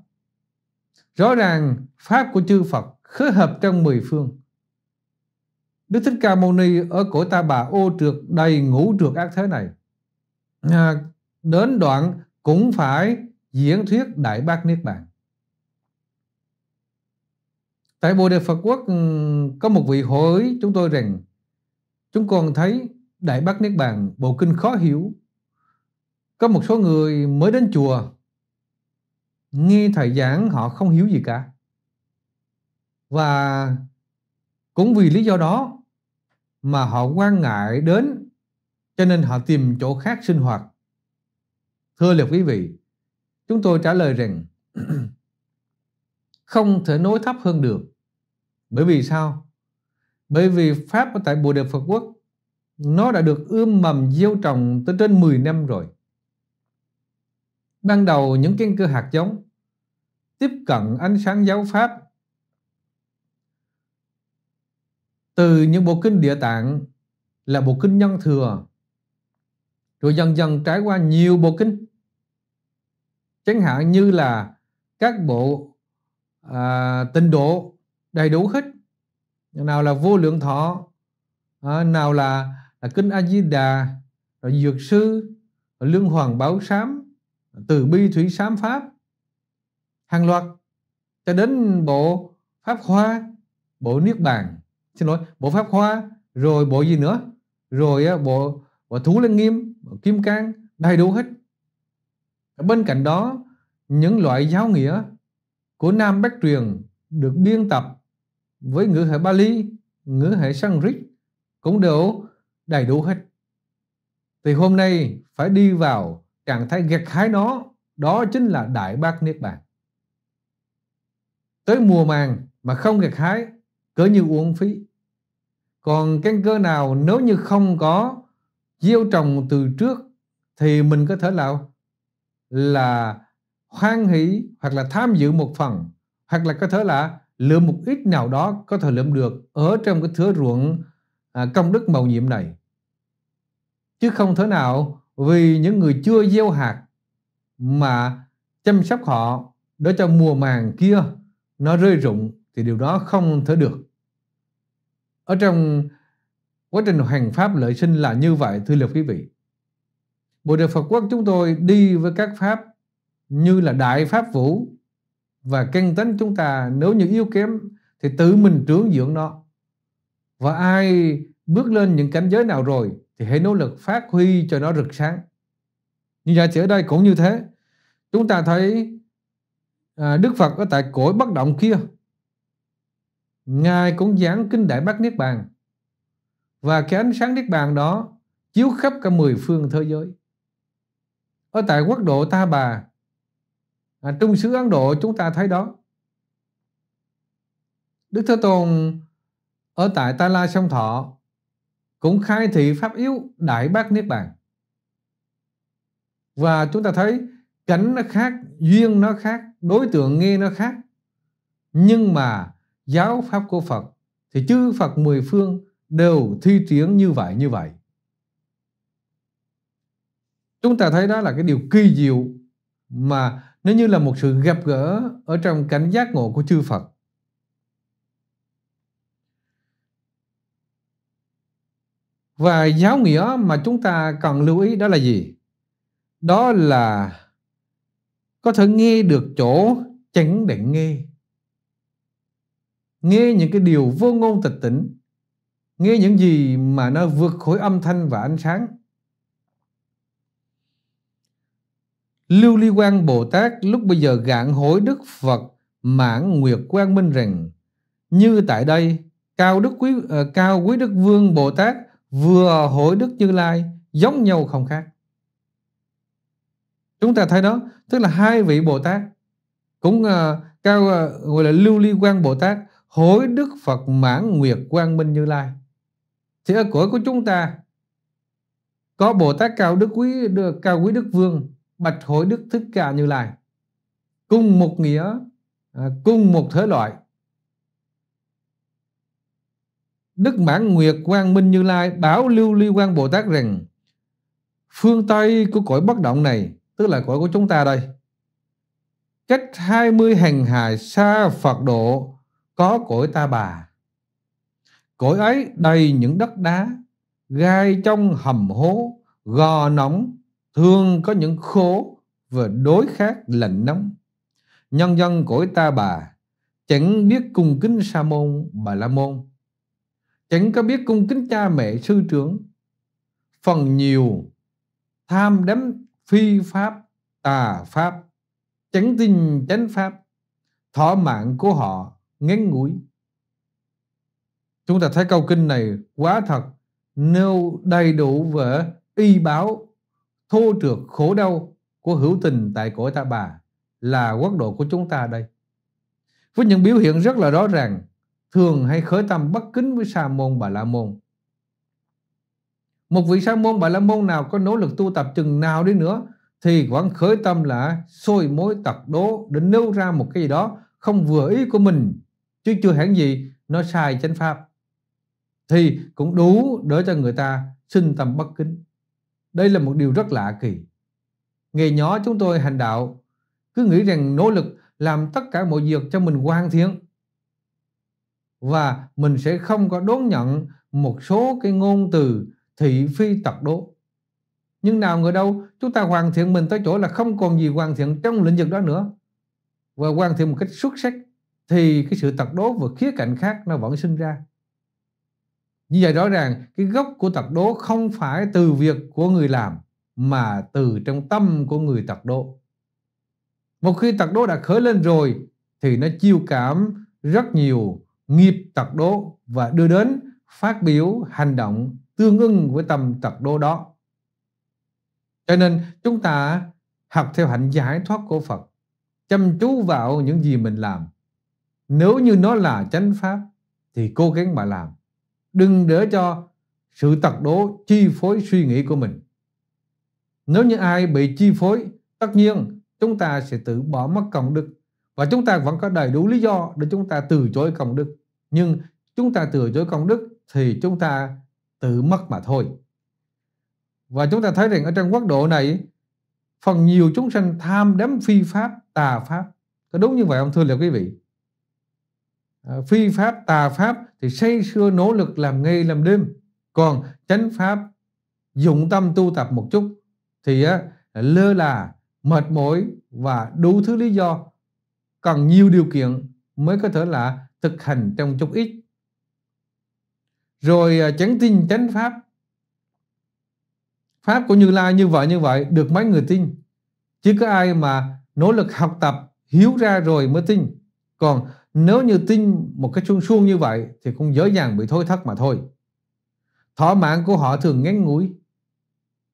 Speaker 1: Rõ ràng pháp của chư Phật khế hợp trong mười phương. Đức Thích Ca Mâu Ni ở cổ ta bà ô trượt đầy ngũ trượt ác thế này. À, đến đoạn cũng phải diễn thuyết Đại Bác Niết Bàn. Tại Bồ Đề Phật Quốc ừ, có một vị hỏi chúng tôi rằng Chúng còn thấy Đại Bác Niết Bàn bộ kinh khó hiểu. Có một số người mới đến chùa, nghe thầy giảng họ không hiểu gì cả. Và cũng vì lý do đó mà họ quan ngại đến cho nên họ tìm chỗ khác sinh hoạt. Thưa liệt quý vị, chúng tôi trả lời rằng không thể nói thấp hơn được. Bởi vì sao? Bởi vì Pháp ở tại Bồ Đề Phật Quốc nó đã được ươm mầm gieo trồng tới trên 10 năm rồi. Ban đầu những căn cơ hạt giống tiếp cận ánh sáng giáo Pháp từ những bộ kinh địa tạng là bộ kinh nhân thừa rồi dần dần trải qua nhiều bộ kinh chẳng hạn như là các bộ à, tịnh độ đầy đủ hết nào là vô lượng thọ à, nào là, là kinh a di đà dược sư lương hoàng báo sám từ bi thủy sám pháp hàng loạt cho đến bộ pháp khoa bộ niết bàn xin lỗi bộ pháp khoa rồi bộ gì nữa rồi bộ bộ thú lăng nghiêm bộ kim cang đầy đủ hết bên cạnh đó những loại giáo nghĩa của nam bắc truyền được biên tập với ngữ hệ Bali, ngữ hệ Sanskrit cũng đều đầy đủ hết. Thì hôm nay phải đi vào trạng thái gặt hái nó, đó chính là Đại Bác Niết Bàn. Tới mùa màng mà không gặt hái, cỡ như uống phí. Còn căn cơ nào nếu như không có gieo trồng từ trước thì mình có thể là là hoan hỷ hoặc là tham dự một phần hoặc là có thể là lượng một ít nào đó có thể lượm được ở trong cái thửa ruộng à, công đức màu nhiệm này. Chứ không thể nào vì những người chưa gieo hạt mà chăm sóc họ để cho mùa màng kia nó rơi rụng thì điều đó không thể được. Ở trong quá trình hành pháp lợi sinh là như vậy thưa lập quý vị. Bộ đề Phật Quốc chúng tôi đi với các pháp như là Đại Pháp Vũ, và căn tính chúng ta nếu như yếu kém thì tự mình trưởng dưỡng nó và ai bước lên những cảnh giới nào rồi thì hãy nỗ lực phát huy cho nó rực sáng như giả sử ở đây cũng như thế chúng ta thấy à, Đức Phật ở tại cõi bất động kia Ngài cũng giảng kinh Đại Bát Niết Bàn và cái ánh sáng Niết Bàn đó chiếu khắp cả mười phương thế giới ở tại quốc độ Ta Bà à, trung xứ Ấn Độ chúng ta thấy đó Đức Thế Tôn ở tại Ta La Sông Thọ cũng khai thị pháp yếu đại bác niết bàn và chúng ta thấy cảnh nó khác duyên nó khác đối tượng nghe nó khác nhưng mà giáo pháp của Phật thì chư Phật mười phương đều thi triển như vậy như vậy chúng ta thấy đó là cái điều kỳ diệu mà nó như là một sự gặp gỡ ở trong cảnh giác ngộ của chư Phật. Và giáo nghĩa mà chúng ta cần lưu ý đó là gì? Đó là có thể nghe được chỗ chánh định nghe. Nghe những cái điều vô ngôn tịch tỉnh. Nghe những gì mà nó vượt khỏi âm thanh và ánh sáng. Lưu Ly Quang Bồ Tát lúc bây giờ gạn hối Đức Phật mãn Nguyệt Quang Minh rằng như tại đây cao đức quý uh, cao quý đức vương Bồ Tát vừa hối Đức Như Lai giống nhau không khác. Chúng ta thấy đó, tức là hai vị Bồ Tát cũng uh, cao uh, gọi là Lưu Ly Quang Bồ Tát hối Đức Phật mãn Nguyệt Quang Minh Như Lai. Thì ở cõi của chúng ta có Bồ Tát cao đức quý cao quý đức vương bạch hối đức thích ca như lai cùng một nghĩa à, cùng một thế loại đức mãn nguyệt quang minh như lai bảo lưu ly quan bồ tát rằng phương tây của cõi bất động này tức là cõi của chúng ta đây cách 20 hàng hài xa phật độ có cõi ta bà cõi ấy đầy những đất đá gai trong hầm hố gò nóng thường có những khổ và đối khác lạnh nóng. Nhân dân cõi ta bà chẳng biết cung kính sa môn bà la môn chẳng có biết cung kính cha mẹ sư trưởng phần nhiều tham đắm phi pháp tà pháp chẳng tin chánh pháp thọ mạng của họ ngắn ngủi chúng ta thấy câu kinh này quá thật nêu đầy đủ về y báo thô trượt khổ đau của hữu tình tại cõi ta bà là quốc độ của chúng ta đây. Với những biểu hiện rất là rõ ràng, thường hay khởi tâm bất kính với sa môn bà la môn. Một vị sa môn bà la môn nào có nỗ lực tu tập chừng nào đi nữa thì vẫn khởi tâm là sôi mối tật đố để nêu ra một cái gì đó không vừa ý của mình chứ chưa hẳn gì nó sai chánh pháp thì cũng đủ để cho người ta sinh tâm bất kính đây là một điều rất lạ kỳ. Ngày nhỏ chúng tôi hành đạo, cứ nghĩ rằng nỗ lực làm tất cả mọi việc cho mình hoàn thiện. Và mình sẽ không có đón nhận một số cái ngôn từ thị phi tật đố. Nhưng nào ngờ đâu chúng ta hoàn thiện mình tới chỗ là không còn gì hoàn thiện trong lĩnh vực đó nữa. Và hoàn thiện một cách xuất sắc thì cái sự tật đố và khía cạnh khác nó vẫn sinh ra như vậy rõ ràng cái gốc của tật đố không phải từ việc của người làm mà từ trong tâm của người tật đố một khi tật đố đã khởi lên rồi thì nó chiêu cảm rất nhiều nghiệp tật đố và đưa đến phát biểu hành động tương ưng với tâm tật đố đó cho nên chúng ta học theo hạnh giải thoát của Phật chăm chú vào những gì mình làm nếu như nó là chánh pháp thì cố gắng mà làm đừng để cho sự tật đố chi phối suy nghĩ của mình nếu như ai bị chi phối tất nhiên chúng ta sẽ tự bỏ mất công đức và chúng ta vẫn có đầy đủ lý do để chúng ta từ chối công đức nhưng chúng ta từ chối công đức thì chúng ta tự mất mà thôi và chúng ta thấy rằng ở trong quốc độ này phần nhiều chúng sanh tham đắm phi pháp tà pháp có đúng như vậy không thưa liệu quý vị Ờ, phi pháp tà pháp thì say sưa nỗ lực làm ngày làm đêm còn chánh pháp dụng tâm tu tập một chút thì lơ là mệt mỏi và đủ thứ lý do cần nhiều điều kiện mới có thể là thực hành trong chút ít rồi ờ, chánh tin chánh pháp pháp của như la như vậy như vậy được mấy người tin chứ có ai mà nỗ lực học tập hiếu ra rồi mới tin còn nếu như tin một cái chuông suông như vậy thì cũng dễ dàng bị thối thất mà thôi. Thọ mạng của họ thường ngắn ngủi.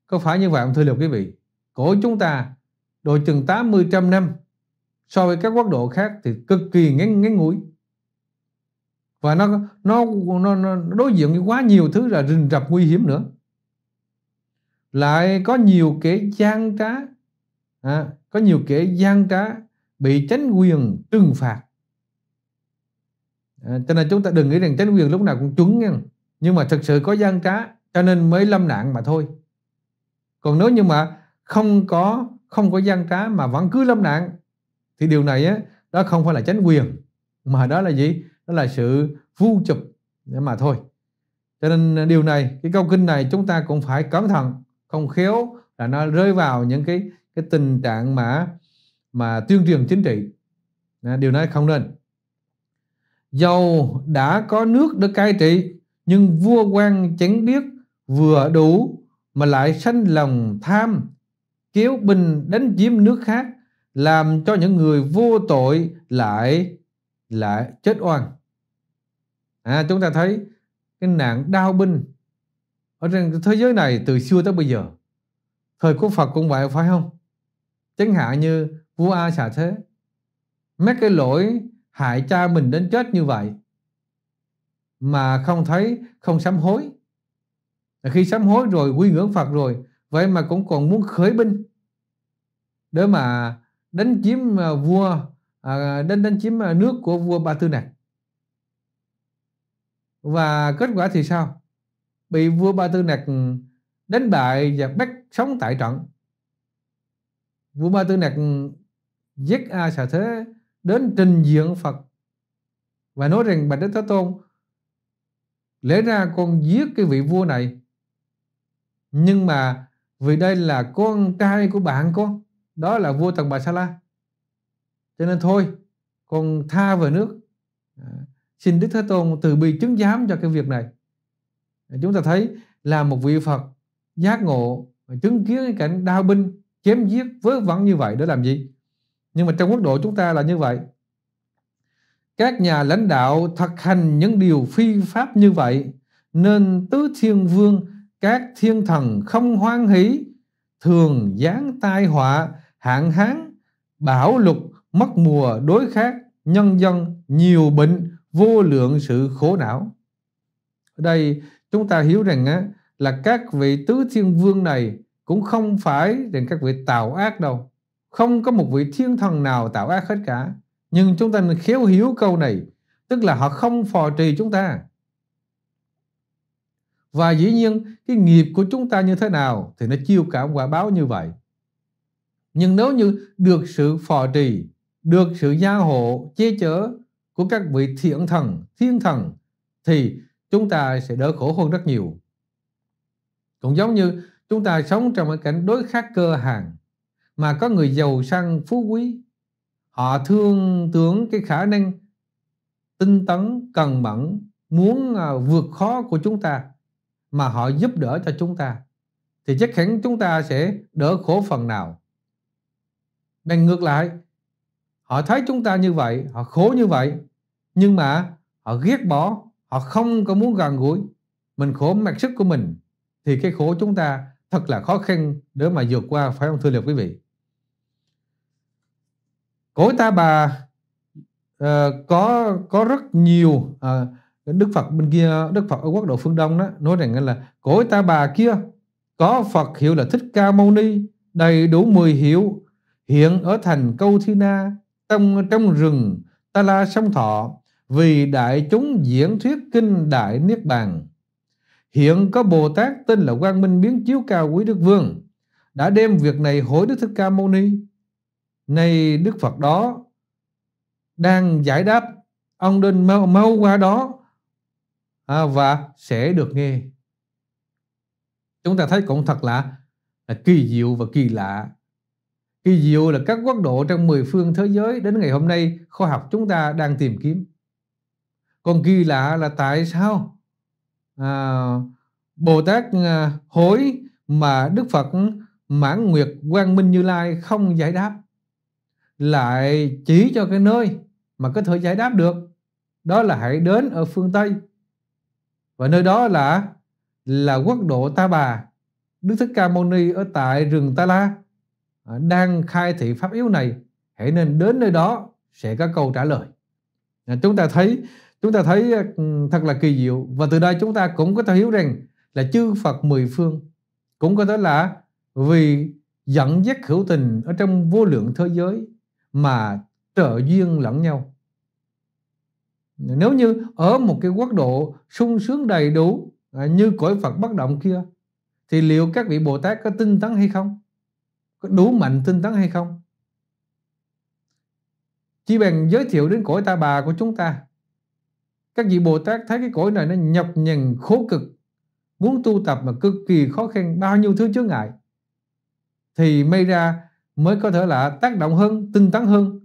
Speaker 1: Có phải như vậy không thưa liệu quý vị? Cổ chúng ta độ chừng 80 trăm năm so với các quốc độ khác thì cực kỳ ngắn ngắn ngủi và nó nó nó, nó đối diện với quá nhiều thứ là rình rập nguy hiểm nữa lại có nhiều kẻ gian trá à, có nhiều kẻ gian trá bị chánh quyền trừng phạt À, cho nên chúng ta đừng nghĩ rằng chánh quyền lúc nào cũng trúng nha nhưng mà thực sự có gian trá cho nên mới lâm nạn mà thôi còn nếu như mà không có không có gian trá mà vẫn cứ lâm nạn thì điều này á đó không phải là chánh quyền mà đó là gì đó là sự vu chụp mà thôi cho nên điều này cái câu kinh này chúng ta cũng phải cẩn thận không khéo là nó rơi vào những cái cái tình trạng mà mà tuyên truyền chính trị à, điều này không nên dầu đã có nước để cai trị nhưng vua quan chẳng biết vừa đủ mà lại sanh lòng tham kéo binh đánh chiếm nước khác làm cho những người vô tội lại lại chết oan à chúng ta thấy cái nạn đau binh ở trên thế giới này từ xưa tới bây giờ thời của Phật cũng vậy phải không chẳng hạn như vua A xà thế mấy cái lỗi hại cha mình đến chết như vậy mà không thấy không sám hối khi sám hối rồi quy ngưỡng Phật rồi vậy mà cũng còn muốn khởi binh để mà đánh chiếm à, vua à, đánh đánh chiếm à, nước của vua Ba Tư này và kết quả thì sao bị vua Ba Tư Nạc đánh bại và bắt sống tại trận vua Ba Tư Nạc giết A Xà Thế đến trình diện Phật và nói rằng Bạch Đức Thế Tôn lẽ ra con giết cái vị vua này nhưng mà vì đây là con trai của bạn con đó là vua Tần Bà Sa La cho nên thôi con tha về nước à, xin Đức Thế Tôn từ bi chứng giám cho cái việc này à, chúng ta thấy là một vị Phật giác ngộ chứng kiến cái cảnh đau binh chém giết vớ vẩn như vậy để làm gì nhưng mà trong quốc độ chúng ta là như vậy các nhà lãnh đạo thực hành những điều phi pháp như vậy nên tứ thiên vương các thiên thần không hoan hỷ thường giáng tai họa hạn hán bão lục mất mùa đối khác nhân dân nhiều bệnh vô lượng sự khổ não ở đây chúng ta hiểu rằng á, là các vị tứ thiên vương này cũng không phải rằng các vị tạo ác đâu không có một vị thiên thần nào tạo ác hết cả nhưng chúng ta nên khéo hiểu câu này tức là họ không phò trì chúng ta và dĩ nhiên cái nghiệp của chúng ta như thế nào thì nó chiêu cảm quả báo như vậy nhưng nếu như được sự phò trì được sự gia hộ che chở của các vị thiện thần thiên thần thì chúng ta sẽ đỡ khổ hơn rất nhiều cũng giống như chúng ta sống trong cái cảnh đối khắc cơ hàng mà có người giàu sang phú quý họ thương tưởng cái khả năng tinh tấn cần mẫn muốn à, vượt khó của chúng ta mà họ giúp đỡ cho chúng ta thì chắc hẳn chúng ta sẽ đỡ khổ phần nào bằng ngược lại họ thấy chúng ta như vậy họ khổ như vậy nhưng mà họ ghét bỏ họ không có muốn gần gũi mình khổ mặc sức của mình thì cái khổ chúng ta thật là khó khăn để mà vượt qua phải không thưa lời quý vị cõi ta bà uh, có có rất nhiều uh, Đức Phật bên kia Đức Phật ở quốc độ phương Đông đó nói rằng là cõi ta bà kia có Phật hiệu là Thích Ca Mâu Ni đầy đủ mười hiệu hiện ở thành Câu Thi Na trong trong rừng Ta La sông Thọ vì đại chúng diễn thuyết kinh đại niết bàn hiện có Bồ Tát tên là Quang Minh biến chiếu cao quý Đức Vương đã đem việc này hỏi Đức Thích Ca Mâu Ni Nay Đức Phật đó đang giải đáp ông nên mau, mau qua đó à, và sẽ được nghe. Chúng ta thấy cũng thật lạ là kỳ diệu và kỳ lạ. Kỳ diệu là các quốc độ trong mười phương thế giới đến ngày hôm nay khoa học chúng ta đang tìm kiếm. Còn kỳ lạ là tại sao à, Bồ Tát à, hối mà Đức Phật mãn nguyệt quang minh như lai không giải đáp lại chỉ cho cái nơi mà có thể giải đáp được đó là hãy đến ở phương Tây và nơi đó là là quốc độ Ta Bà Đức Thích Ca Mâu Ni ở tại rừng Ta La à, đang khai thị pháp yếu này hãy nên đến nơi đó sẽ có câu trả lời à, chúng ta thấy chúng ta thấy à, ừ, thật là kỳ diệu và từ đây chúng ta cũng có thể hiểu rằng là chư Phật mười phương cũng có thể là vì dẫn dắt hữu tình ở trong vô lượng thế giới mà trợ duyên lẫn nhau nếu như ở một cái quốc độ sung sướng đầy đủ à, như cõi Phật bất động kia thì liệu các vị Bồ Tát có tinh tấn hay không có đủ mạnh tinh tấn hay không chỉ bằng giới thiệu đến cõi ta bà của chúng ta các vị Bồ Tát thấy cái cõi này nó nhọc nhằn khổ cực muốn tu tập mà cực kỳ khó khăn bao nhiêu thứ chướng ngại thì may ra mới có thể là tác động hơn tinh tấn hơn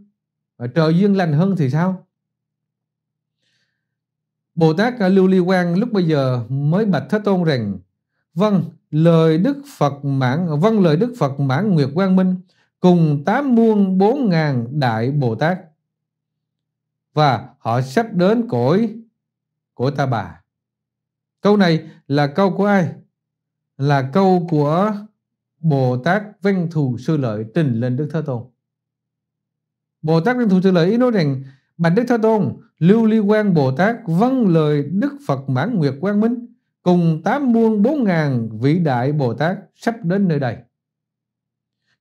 Speaker 1: trời duyên lành hơn thì sao Bồ Tát Lưu Ly Quang lúc bây giờ mới bạch Thế Tôn rằng Vâng, lời Đức Phật mãn vâng lời Đức Phật mãn Nguyệt Quang Minh cùng tám muôn bốn ngàn đại Bồ Tát và họ sắp đến cõi của ta bà. Câu này là câu của ai? Là câu của Bồ Tát Văn Thù Sư Lợi trình lên Đức Thế Tôn. Bồ Tát Văn Thù Sư Lợi ý nói rằng Bạch Đức Thế Tôn, Lưu Ly quan Bồ Tát vâng lời Đức Phật Mãn Nguyệt Quang Minh cùng tám muôn bốn ngàn vĩ đại Bồ Tát sắp đến nơi đây.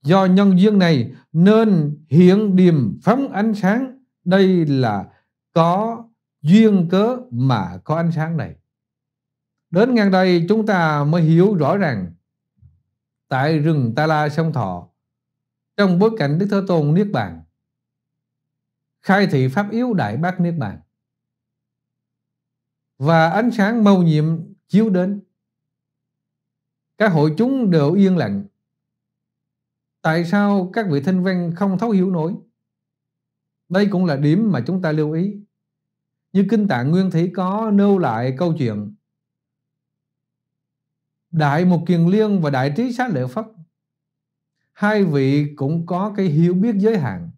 Speaker 1: Do nhân duyên này nên hiện điềm phóng ánh sáng. Đây là có duyên cớ mà có ánh sáng này. Đến ngang đây chúng ta mới hiểu rõ ràng tại rừng Ta La sông Thọ trong bối cảnh Đức Thế Tôn Niết Bàn khai thị pháp yếu đại bác Niết Bàn và ánh sáng mâu nhiệm chiếu đến các hội chúng đều yên lặng tại sao các vị thanh văn không thấu hiểu nổi đây cũng là điểm mà chúng ta lưu ý như kinh tạng nguyên thủy có nêu lại câu chuyện Đại Một Kiền Liên và Đại Trí Xá Lợi Phất hai vị cũng có cái hiểu biết giới hạn.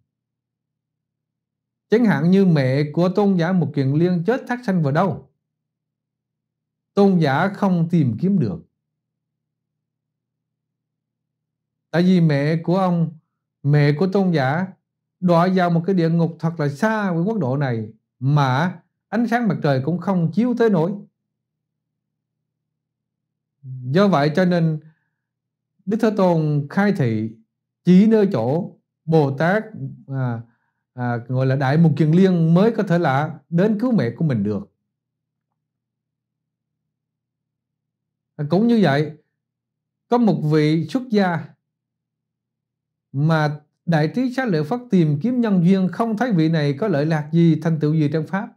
Speaker 1: Chẳng hạn như mẹ của tôn giả Một Kiền Liên chết thác sanh vào đâu? Tôn giả không tìm kiếm được. Tại vì mẹ của ông, mẹ của tôn giả đọa vào một cái địa ngục thật là xa với quốc độ này mà ánh sáng mặt trời cũng không chiếu tới nổi do vậy cho nên đức thế tôn khai thị chỉ nơi chỗ bồ tát à, à, gọi là đại mục kiền liên mới có thể là đến cứu mẹ của mình được à, cũng như vậy có một vị xuất gia mà đại trí sát lợi phát tìm kiếm nhân duyên không thấy vị này có lợi lạc gì thành tựu gì trong pháp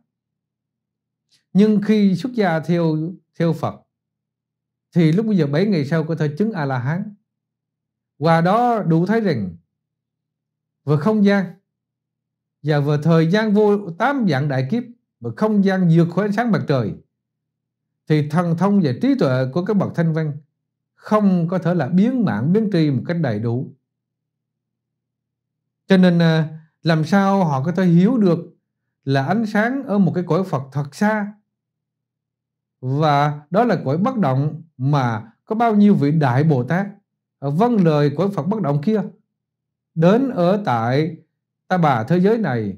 Speaker 1: nhưng khi xuất gia theo theo phật thì lúc bây giờ 7 ngày sau có thể chứng A-la-hán. Qua đó đủ thấy rằng vừa không gian và vừa thời gian vô tám dạng đại kiếp và không gian vượt khỏi ánh sáng mặt trời thì thần thông và trí tuệ của các bậc thanh văn không có thể là biến mạng biến tri một cách đầy đủ cho nên à, làm sao họ có thể hiểu được là ánh sáng ở một cái cõi Phật thật xa và đó là cõi bất động mà có bao nhiêu vị đại Bồ Tát ờ, vâng lời của Phật bất động kia đến ở tại ta bà thế giới này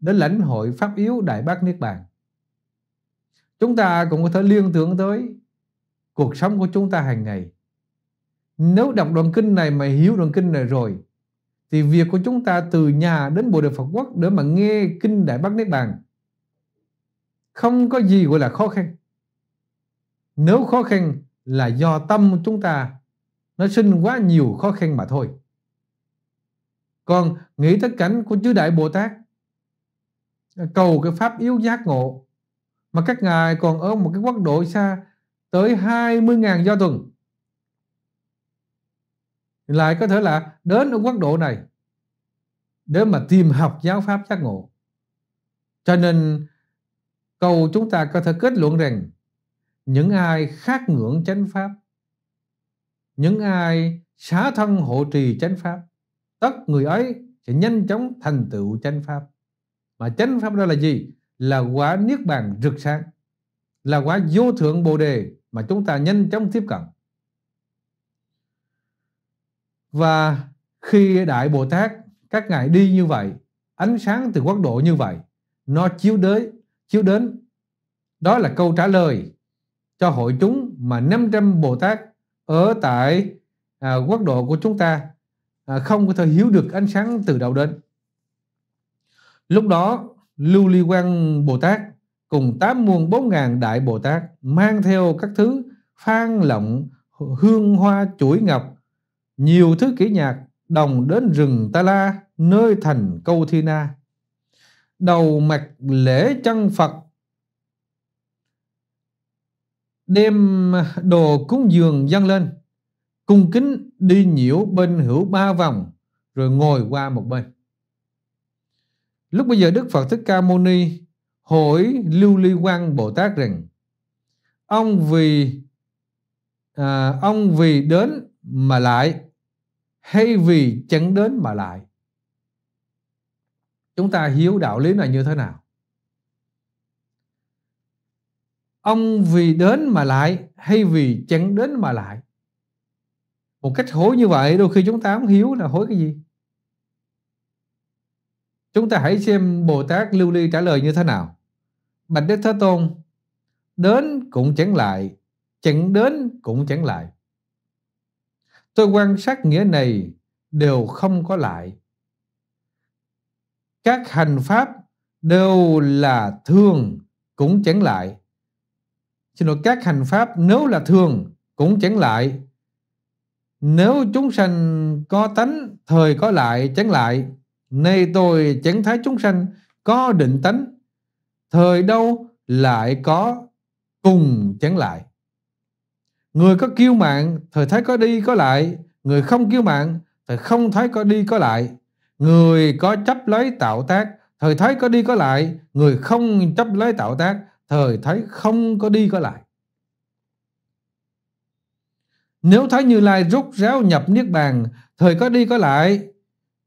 Speaker 1: đến lãnh hội pháp yếu đại bác niết bàn chúng ta cũng có thể liên tưởng tới cuộc sống của chúng ta hàng ngày nếu đọc đoạn kinh này mà hiểu đoạn kinh này rồi thì việc của chúng ta từ nhà đến bồ đề phật quốc để mà nghe kinh đại bác niết bàn không có gì gọi là khó khăn nếu khó khăn là do tâm chúng ta nó sinh quá nhiều khó khăn mà thôi còn nghĩ tới cảnh của chư đại bồ tát cầu cái pháp yếu giác ngộ mà các ngài còn ở một cái quốc độ xa tới 20.000 do tuần lại có thể là đến ở quốc độ này để mà tìm học giáo pháp giác ngộ cho nên cầu chúng ta có thể kết luận rằng những ai khác ngưỡng chánh pháp những ai xá thân hộ trì chánh pháp tất người ấy sẽ nhanh chóng thành tựu chánh pháp mà chánh pháp đó là gì là quả niết bàn rực sáng là quả vô thượng bồ đề mà chúng ta nhanh chóng tiếp cận và khi đại bồ tát các ngài đi như vậy ánh sáng từ quốc độ như vậy nó chiếu đến chiếu đến đó là câu trả lời cho hội chúng mà 500 Bồ Tát ở tại à, quốc độ của chúng ta à, không có thể hiểu được ánh sáng từ đầu đến. Lúc đó, Lưu Ly Quang Bồ Tát cùng tám muôn bốn ngàn đại Bồ Tát mang theo các thứ phan lộng, hương hoa chuỗi ngọc, nhiều thứ kỹ nhạc đồng đến rừng Ta La nơi thành Câu Thi Na. Đầu mặt lễ chân Phật đem đồ cúng dường dâng lên cung kính đi nhiễu bên hữu ba vòng rồi ngồi qua một bên lúc bây giờ đức phật thích ca mâu ni hỏi lưu ly quang bồ tát rằng ông vì à, ông vì đến mà lại hay vì chẳng đến mà lại chúng ta hiểu đạo lý này như thế nào ông vì đến mà lại hay vì chẳng đến mà lại một cách hối như vậy đôi khi chúng ta không hiểu là hối cái gì chúng ta hãy xem bồ tát lưu ly trả lời như thế nào bạch đức thế tôn đến cũng chẳng lại chẳng đến cũng chẳng lại tôi quan sát nghĩa này đều không có lại các hành pháp đều là thường cũng chẳng lại Xin lỗi các hành pháp nếu là thường cũng chẳng lại. Nếu chúng sanh có tánh thời có lại chẳng lại. Nay tôi chẳng thấy chúng sanh có định tánh. Thời đâu lại có cùng chẳng lại. Người có kiêu mạng thời thấy có đi có lại. Người không kiêu mạng thời không thấy có đi có lại. Người có chấp lấy tạo tác thời thấy có đi có lại. Người không chấp lấy tạo tác thời thấy không có đi có lại nếu thấy như lai rút ráo nhập niết bàn thời có đi có lại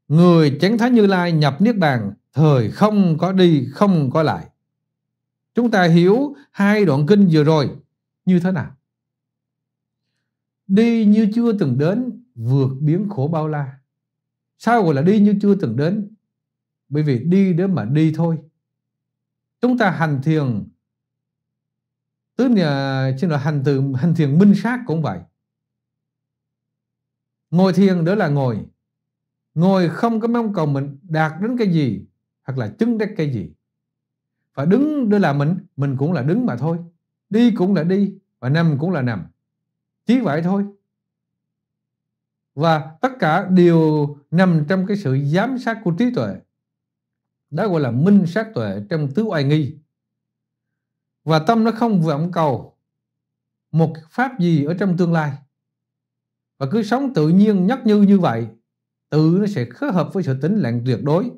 Speaker 1: người chánh thấy như lai nhập niết bàn thời không có đi không có lại chúng ta hiểu hai đoạn kinh vừa rồi như thế nào đi như chưa từng đến vượt biến khổ bao la sao gọi là đi như chưa từng đến bởi vì đi đến mà đi thôi chúng ta hành thiền tức là trên là hành từ hành thiền minh sát cũng vậy ngồi thiền đó là ngồi ngồi không có mong cầu mình đạt đến cái gì hoặc là chứng đắc cái gì và đứng đó là mình mình cũng là đứng mà thôi đi cũng là đi và nằm cũng là nằm chỉ vậy thôi và tất cả đều nằm trong cái sự giám sát của trí tuệ đó gọi là minh sát tuệ trong tứ oai nghi và tâm nó không vọng cầu một pháp gì ở trong tương lai và cứ sống tự nhiên nhất như như vậy tự nó sẽ khớp hợp với sự tĩnh lặng tuyệt đối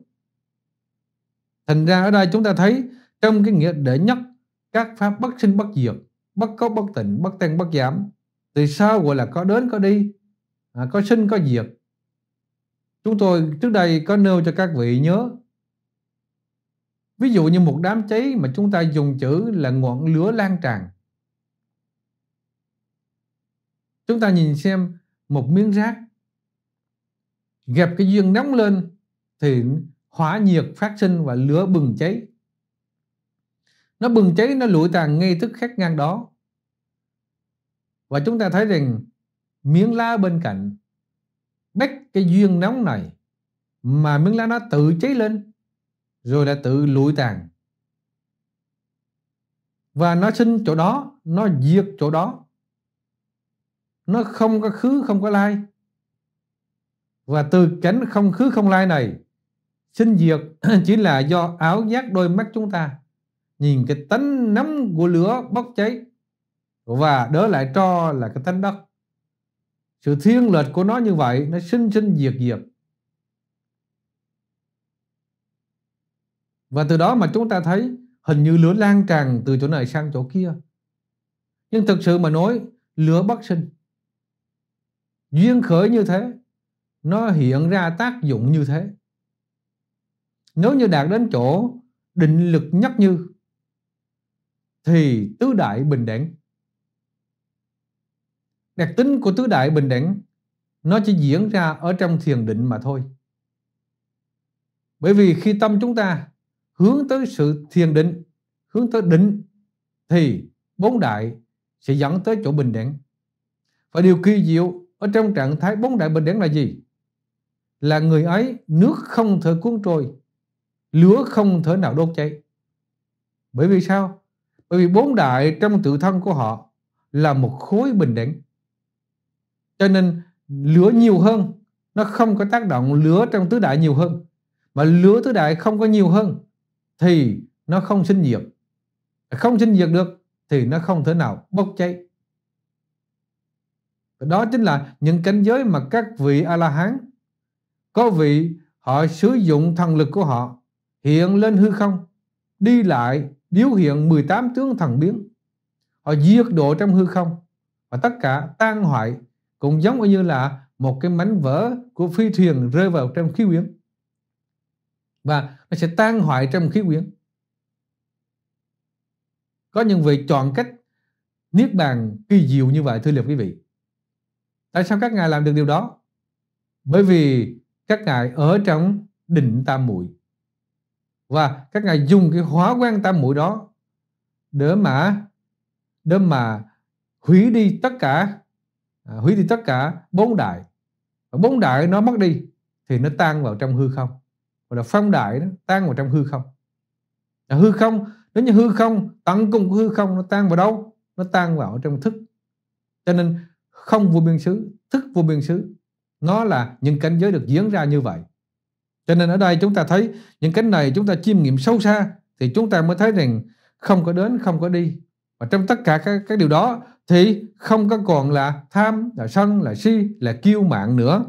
Speaker 1: thành ra ở đây chúng ta thấy trong cái nghĩa để nhất các pháp bất sinh bất diệt bất có bất tịnh bất tăng bất giảm thì sao gọi là có đến có đi à, có sinh có diệt chúng tôi trước đây có nêu cho các vị nhớ Ví dụ như một đám cháy mà chúng ta dùng chữ là ngọn lửa lan tràn. Chúng ta nhìn xem một miếng rác gặp cái duyên nóng lên thì hỏa nhiệt phát sinh và lửa bừng cháy. Nó bừng cháy, nó lụi tàn ngay tức khắc ngang đó. Và chúng ta thấy rằng miếng lá bên cạnh bách cái duyên nóng này mà miếng lá nó tự cháy lên rồi lại tự lùi tàn và nó sinh chỗ đó nó diệt chỗ đó nó không có khứ không có lai và từ cánh không khứ không lai này sinh diệt chỉ là do áo giác đôi mắt chúng ta nhìn cái tánh nắm của lửa bốc cháy và đỡ lại cho là cái tánh đất sự thiên lệch của nó như vậy nó sinh sinh diệt diệt và từ đó mà chúng ta thấy hình như lửa lan tràn từ chỗ này sang chỗ kia nhưng thực sự mà nói lửa bất sinh duyên khởi như thế nó hiện ra tác dụng như thế nếu như đạt đến chỗ định lực nhất như thì tứ đại bình đẳng đặc tính của tứ đại bình đẳng nó chỉ diễn ra ở trong thiền định mà thôi bởi vì khi tâm chúng ta hướng tới sự thiền định hướng tới định thì bốn đại sẽ dẫn tới chỗ bình đẳng và điều kỳ diệu ở trong trạng thái bốn đại bình đẳng là gì là người ấy nước không thể cuốn trôi lửa không thể nào đốt cháy bởi vì sao bởi vì bốn đại trong tự thân của họ là một khối bình đẳng cho nên lửa nhiều hơn nó không có tác động lửa trong tứ đại nhiều hơn mà lửa tứ đại không có nhiều hơn thì nó không sinh diệt không sinh diệt được thì nó không thể nào bốc cháy đó chính là những cảnh giới mà các vị a la hán có vị họ sử dụng thần lực của họ hiện lên hư không đi lại biểu hiện 18 tướng thần biến họ diệt độ trong hư không và tất cả tan hoại cũng giống như là một cái mảnh vỡ của phi thuyền rơi vào trong khí quyển và nó sẽ tan hoại trong khí quyển có những vị chọn cách niết bàn kỳ diệu như vậy thưa liệt quý vị tại sao các ngài làm được điều đó bởi vì các ngài ở trong định tam muội và các ngài dùng cái hóa quan tam muội đó để mà để mà hủy đi tất cả à, hủy đi tất cả bốn đại bốn đại nó mất đi thì nó tan vào trong hư không gọi là phong đại đó tan vào trong hư không à, hư không nếu như hư không tận cùng của hư không nó tan vào đâu nó tan vào trong thức cho nên không vô biên xứ thức vô biên xứ nó là những cảnh giới được diễn ra như vậy cho nên ở đây chúng ta thấy những cảnh này chúng ta chiêm nghiệm sâu xa thì chúng ta mới thấy rằng không có đến không có đi và trong tất cả các, các điều đó thì không có còn là tham là sân là si là kiêu mạng nữa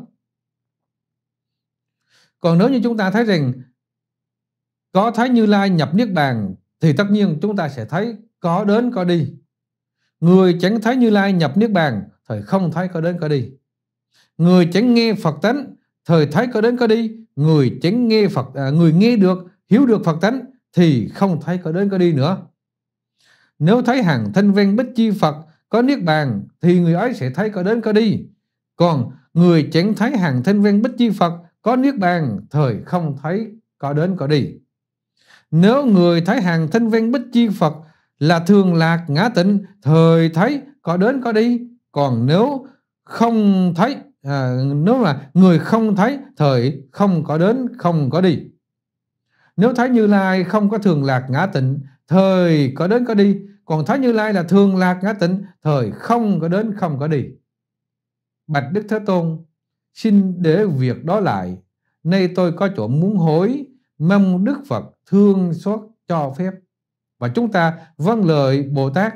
Speaker 1: còn nếu như chúng ta thấy rằng có thấy Như Lai nhập Niết Bàn thì tất nhiên chúng ta sẽ thấy có đến có đi. Người chẳng thấy Như Lai nhập Niết Bàn thời không thấy có đến có đi. Người chẳng nghe Phật tánh thời thấy có đến có đi. Người chẳng nghe Phật à, người nghe được hiểu được Phật tánh thì không thấy có đến có đi nữa. Nếu thấy hàng thanh ven bích chi Phật có Niết Bàn thì người ấy sẽ thấy có đến có đi. Còn người chẳng thấy hàng thanh ven bích chi Phật có niết bàn thời không thấy có đến có đi nếu người thấy hàng thanh ven bích chi phật là thường lạc ngã tịnh thời thấy có đến có đi còn nếu không thấy à, nếu là người không thấy thời không có đến không có đi nếu thấy như lai không có thường lạc ngã tịnh thời có đến có đi còn thấy như lai là thường lạc ngã tịnh thời không có đến không có đi bạch đức thế tôn xin để việc đó lại nay tôi có chỗ muốn hối mong đức phật thương xót cho phép và chúng ta vâng lời bồ tát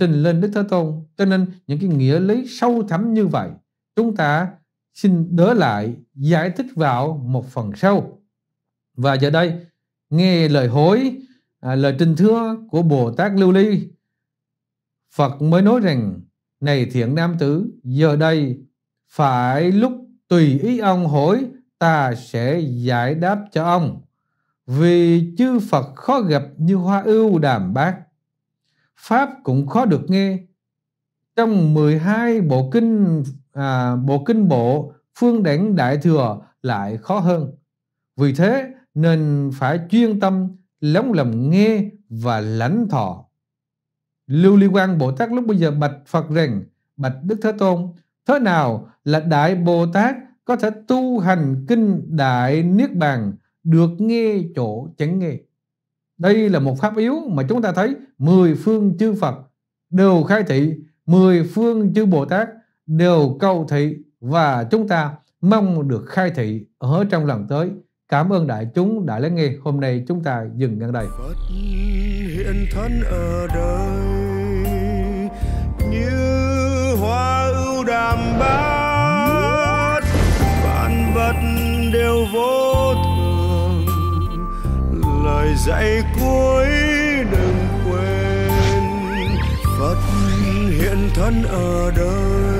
Speaker 1: trình lên đức thế tôn cho nên những cái nghĩa lý sâu thẳm như vậy chúng ta xin đỡ lại giải thích vào một phần sau. và giờ đây nghe lời hối à, lời trình thưa của bồ tát lưu ly phật mới nói rằng này thiện nam tử giờ đây phải lúc tùy ý ông hỏi ta sẽ giải đáp cho ông vì chư Phật khó gặp như hoa ưu đàm bát pháp cũng khó được nghe trong 12 bộ kinh à, bộ kinh bộ phương đẳng đại thừa lại khó hơn vì thế nên phải chuyên tâm lắng lầm nghe và lãnh thọ lưu ly quan bồ tát lúc bây giờ bạch phật rằng bạch đức thế tôn thế nào là đại bồ tát có thể tu hành kinh đại niết bàn được nghe chỗ chẳng nghe đây là một pháp yếu mà chúng ta thấy mười phương chư phật đều khai thị mười phương chư bồ tát đều cầu thị và chúng ta mong được khai thị ở trong lần tới cảm ơn đại chúng đã lắng nghe hôm nay chúng ta dừng ngang đây Phật hiện thân ở đời như hoa đàm bát vạn vật đều vô thường lời dạy cuối đừng quên phật hiện thân ở đời